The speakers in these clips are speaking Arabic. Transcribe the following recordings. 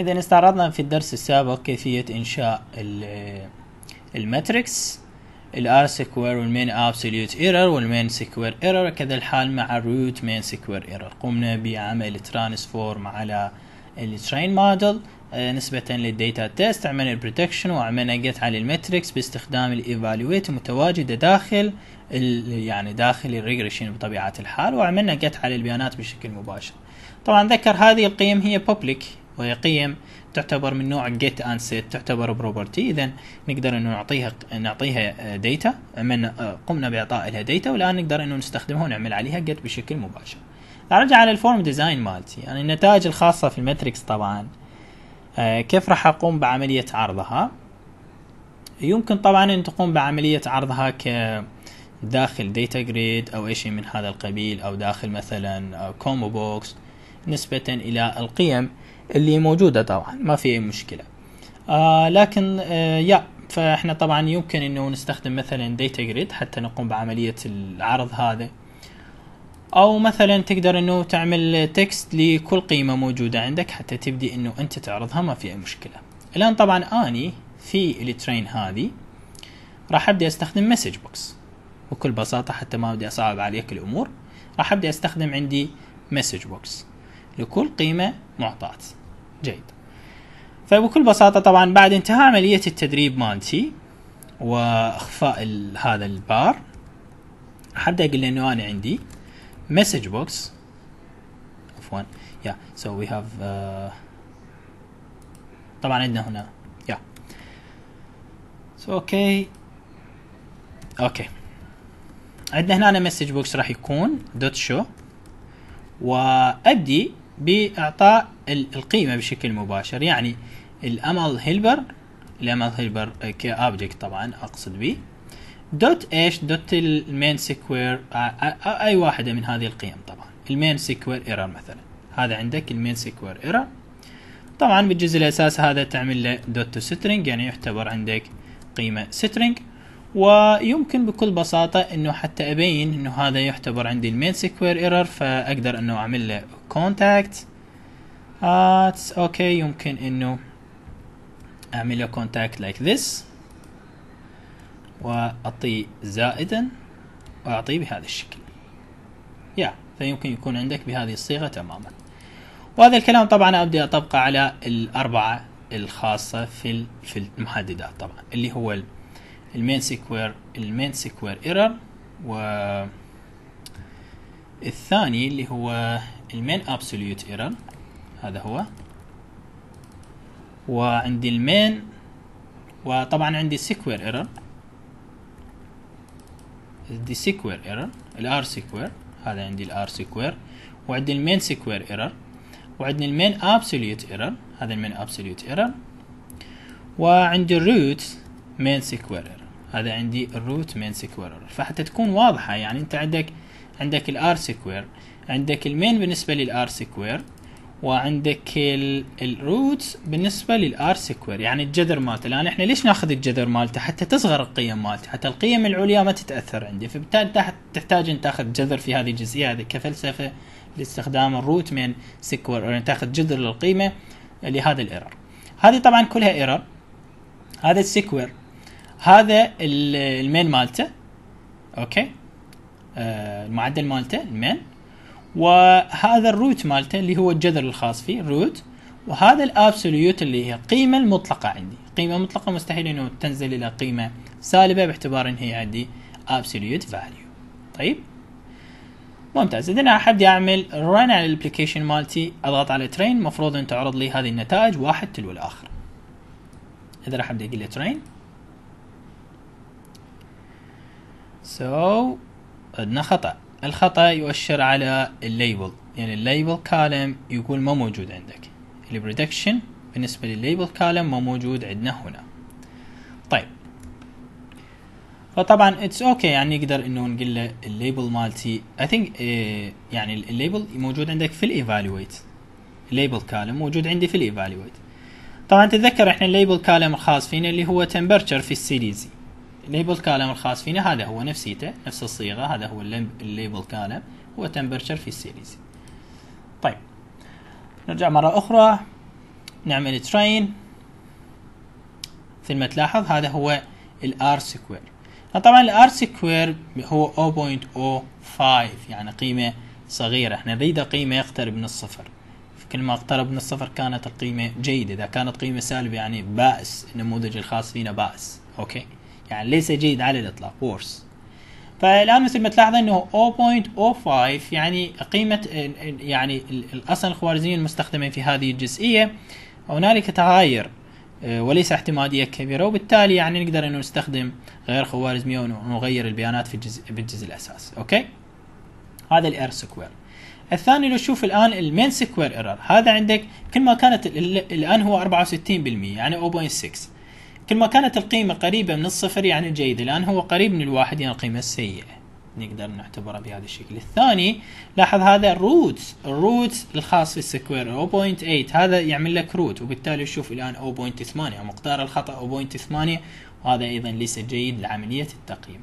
إذا استعرضنا في الدرس السابق كيفية إنشاء آه، الماتريكس وال main absolute error ايرور main سكوير ايرور كذا الحال مع الروت مين سكوير ايرور قمنا بعمل ترانسفورم على train model آه، نسبة data test عملنا البريدكشن وعملنا get على الماتريكس باستخدام evaluate المتواجدة داخل يعني داخل regression بطبيعة الحال وعملنا get على البيانات بشكل مباشر طبعا ذكر هذه القيم هي public وهي قيم تعتبر من نوع جيت اند سيت تعتبر بروبرتي اذا نقدر انه نعطيها نعطيها ديتا عملنا قمنا باعطاء لها ديتا والان نقدر انه نستخدمها ونعمل عليها جيت بشكل مباشر ارجع على الفورم ديزاين مالتي يعني النتائج الخاصه في الماتريكس طبعا آه، كيف راح اقوم بعمليه عرضها يمكن طبعا ان تقوم بعمليه عرضها ك داخل داتا جريد او اي شيء من هذا القبيل او داخل مثلا كومو آه، بوكس نسبة الى القيم اللي موجوده طبعا ما في اي مشكله آه لكن آه يا فاحنا طبعا يمكن انه نستخدم مثلا داتا جريد حتى نقوم بعمليه العرض هذا او مثلا تقدر انه تعمل تكست لكل قيمه موجوده عندك حتى تبدي انه انت تعرضها ما في اي مشكله الان طبعا اني في الترين هذه راح ابدي استخدم مسج بوكس بكل بساطه حتى ما بدي اصعب عليك الامور راح ابدي استخدم عندي مسج بوكس لكل قيمة معطاة جيد فبكل بساطة طبعا بعد انتهاء عملية التدريب مالتي واخفاء هذا البار حبدا اقول انه انا عندي مسج بوكس عفوا يا سو وي هاف طبعا عندنا هنا يا سو اوكي اوكي عندنا هنا مسج بوكس راح يكون دوت شو وابدي باعطاء القيمه بشكل مباشر يعني الامل هيلبر الامل هيلبر كابجكت طبعا اقصد به دوت ايش دوت المين سكوير اي واحده من هذه القيم طبعا المين سكوير ايرور مثلا هذا عندك المين سكوير ايرور طبعا بالجزء الاساسي هذا تعمل له دوت سترينج يعني يعتبر عندك قيمه سترينج ويمكن بكل بساطة انه حتى ابين انه هذا يعتبر عندي المين سكوير ايرور فاقدر انه اعمل له كونتاكت اتس اوكي يمكن انه اعمل له كونتاكت لايك ذس واعطيه زائدا واعطيه بهذا الشكل يا yeah. فيمكن يكون عندك بهذه الصيغة تماما وهذا الكلام طبعا ابدي اطبقه على الاربعة الخاصة في المحددات طبعا اللي هو المين سكوير المين سكوير ايرور و الثاني اللي هو المين ابسوليوت ايرور هذا هو وعندي المين وطبعا عندي سكوير ايرور دي سكوير ايرور الار سكوير هذا عندي الار سكوير وعندي المين سكوير ايرور وعندنا المين ابسوليوت ايرور هذا المين ابسوليوت ايرور وعندي الروت مين سكوير ايرور هذا عندي الروت مين سكوير فحتى تكون واضحه يعني انت عندك عندك الار سكوير عندك المين بالنسبه للار سكوير وعندك الروت بالنسبه للار سكوير يعني الجذر مالته الان احنا ليش ناخذ الجذر مالته حتى تصغر القيم مالته حتى القيم العليا ما تتاثر عندي فبالتالي تحتاج ان تاخذ جذر في هذه الجزئيه هذه كفلسفه لاستخدام الروت مين سكوير يعني تاخذ جذر للقيمه لهذا الايرور هذه طبعا كلها ايرور هذا السكوير هذا المين مالته اوكي آه، المعدل مالته المين وهذا الروت مالته اللي هو الجذر الخاص فيه الروت وهذا الابسوليوت اللي هي القيمه المطلقه عندي قيمه مطلقه مستحيل انه تنزل الى قيمه سالبه باعتبار ان هي عندي absolute value طيب ممتاز اذا انا احب اعمل رن على الابلكيشن مالتي اضغط على ترين المفروض ان تعرض لي هذه النتائج واحد تلو الاخر اذا ابدا اقول له ترين so عندنا خطأ الخطأ يؤشر على الليبل يعني الليبل كالم يقول ما موجود عندك البريدكشن بالنسبة للليبل كالم ما موجود عندنا هنا طيب فطبعا اتس اوكي okay يعني نقدر انه نقول له الليبل مالتي اي ثينك eh, يعني الليبل موجود عندك في الايفالويت الليبل كالم موجود عندي في الايفالويت طبعا تذكر احنا الليبل كالم الخاص فينا اللي هو تمبرتشر في السيريزي ليبل كالم الخاص فينا هذا هو نفسيته نفس الصيغه هذا هو الليبل كالم هو تمبرتشر في السيريز طيب نرجع مره اخرى نعمل ترين مثل ما تلاحظ هذا هو الار سكوير طبعا الار سكوير هو 0.05 يعني قيمه صغيره احنا نريد قيمه يقترب من الصفر كل ما اقترب من الصفر كانت القيمه جيده اذا كانت قيمه سالبه يعني بائس النموذج الخاص فينا بائس اوكي يعني ليس جيد على الإطلاق ورس فالآن مثل ما تلاحظ أنه 0.05 يعني قيمة يعني الأصل الخوارزمي المستخدمة في هذه الجزئية هنالك تغاير آه، وليس احتماليه كبيرة وبالتالي يعني نقدر أنه نستخدم غير خوارزمية ونغير البيانات في الجزء بالجزء الأساسي أوكي هذا الار سكوير الثاني لو تشوف الان المين سكوير ايرور هذا عندك كل ما كانت الان هو 64% يعني 0.6 كل ما كانت القيمة قريبة من الصفر يعني جيد الآن هو قريب من الواحد يعني القيمة السيئة نقدر نعتبره بهذا الشكل الثاني لاحظ هذا الروت الروت الخاص في السكوير 0.8 هذا يعمل لك روت وبالتالي شوف الآن 0.8 مقدار الخطأ 0.8 وهذا أيضا ليس جيد لعملية التقييم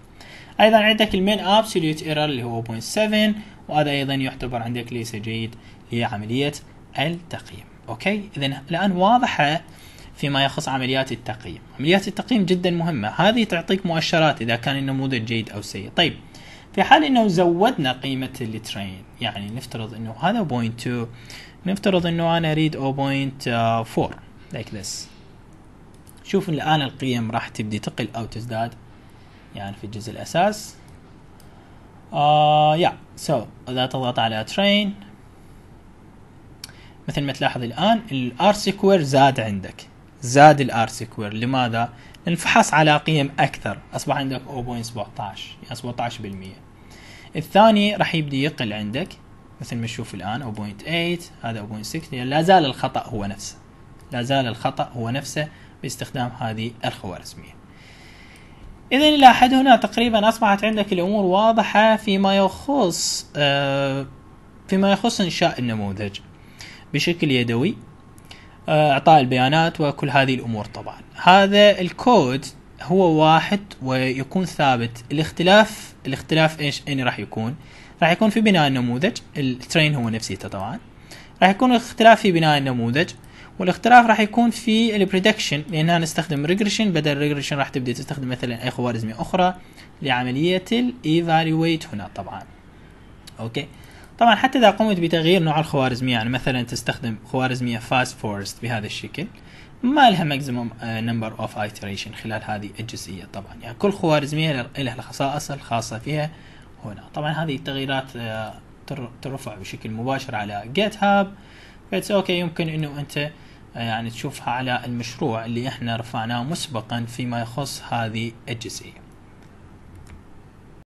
أيضا عندك المين ابسوليوت ايرور اللي هو 0.7 وهذا أيضا يعتبر عندك ليس جيد لعملية التقييم أوكي إذا الآن واضحة فيما يخص عمليات التقييم عمليات التقييم جدا مهمة هذه تعطيك مؤشرات إذا كان النموذج جيد أو سيء طيب في حال انه زودنا قيمة الترين يعني نفترض انه هذا 0.2 نفترض انه انا اريد 0.4 آه، like this شوف الان القيم راح تبدي تقل او تزداد يعني في الجزء الاساس آه يا سو اذا تضغط على ترين مثل ما تلاحظ الان الار سكوير زاد عندك زاد الار سكوير لماذا؟ فحص على قيم أكثر أصبح عندك 0.17 يعني 17% الثاني راح يبدي يقل عندك مثل ما تشوف الآن 0.8 هذا 0.6 يعني لا زال الخطأ هو نفسه لا زال الخطأ هو نفسه باستخدام هذه الخوارزمية إذا إلى حد هنا تقريبا أصبحت عندك الأمور واضحة فيما يخص آه، فيما يخص إنشاء النموذج بشكل يدوي آه، اعطاء البيانات وكل هذه الامور طبعا هذا الكود هو واحد ويكون ثابت الاختلاف الاختلاف ايش اني راح يكون راح يكون في بناء النموذج الترين هو نفسيته طبعا راح يكون الاختلاف في بناء النموذج والاختلاف راح يكون في البريدكشن لان نستخدم ريجريشن بدل ريجريشن راح تبدا تستخدم مثلا اي خوارزميه اخرى لعمليه الايفالويت هنا طبعا اوكي طبعا حتى اذا قمت بتغيير نوع الخوارزميه يعني مثلا تستخدم خوارزميه فاست فورست بهذا الشكل ما لها ماكسيموم نمبر اوف ايتريشن خلال هذه الجزئيه طبعا يعني كل خوارزميه لها الخصائص الخاصه فيها هنا طبعا هذه التغييرات آه، ترفع بشكل مباشر على جيت هاب فاتس اوكي يمكن انه انت آه، يعني تشوفها على المشروع اللي احنا رفعناه مسبقا فيما يخص هذه الجزئيه